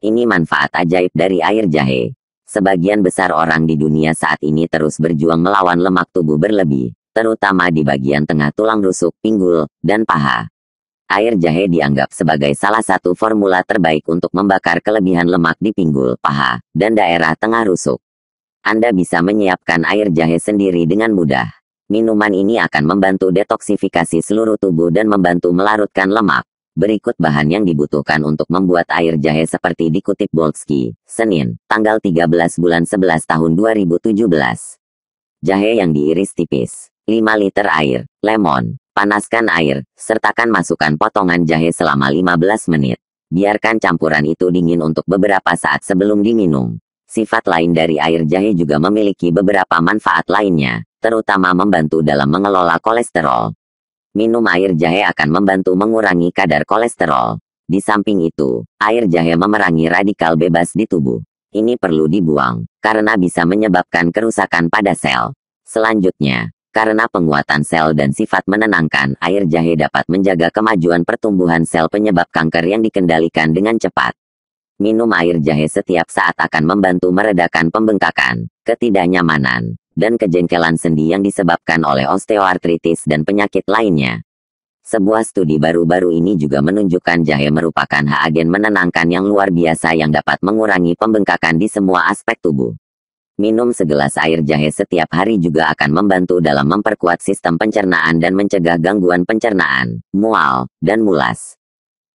Ini manfaat ajaib dari air jahe. Sebagian besar orang di dunia saat ini terus berjuang melawan lemak tubuh berlebih, terutama di bagian tengah tulang rusuk, pinggul, dan paha. Air jahe dianggap sebagai salah satu formula terbaik untuk membakar kelebihan lemak di pinggul, paha, dan daerah tengah rusuk. Anda bisa menyiapkan air jahe sendiri dengan mudah. Minuman ini akan membantu detoksifikasi seluruh tubuh dan membantu melarutkan lemak. Berikut bahan yang dibutuhkan untuk membuat air jahe seperti dikutip Bolski, Senin, tanggal 13 bulan 11 tahun 2017. Jahe yang diiris tipis, 5 liter air, lemon, panaskan air, sertakan masukan potongan jahe selama 15 menit. Biarkan campuran itu dingin untuk beberapa saat sebelum diminum. Sifat lain dari air jahe juga memiliki beberapa manfaat lainnya, terutama membantu dalam mengelola kolesterol, Minum air jahe akan membantu mengurangi kadar kolesterol. Di samping itu, air jahe memerangi radikal bebas di tubuh. Ini perlu dibuang, karena bisa menyebabkan kerusakan pada sel. Selanjutnya, karena penguatan sel dan sifat menenangkan, air jahe dapat menjaga kemajuan pertumbuhan sel penyebab kanker yang dikendalikan dengan cepat. Minum air jahe setiap saat akan membantu meredakan pembengkakan, ketidaknyamanan, dan kejengkelan sendi yang disebabkan oleh osteoartritis dan penyakit lainnya. Sebuah studi baru-baru ini juga menunjukkan jahe merupakan hak agen menenangkan yang luar biasa yang dapat mengurangi pembengkakan di semua aspek tubuh. Minum segelas air jahe setiap hari juga akan membantu dalam memperkuat sistem pencernaan dan mencegah gangguan pencernaan, mual, dan mulas.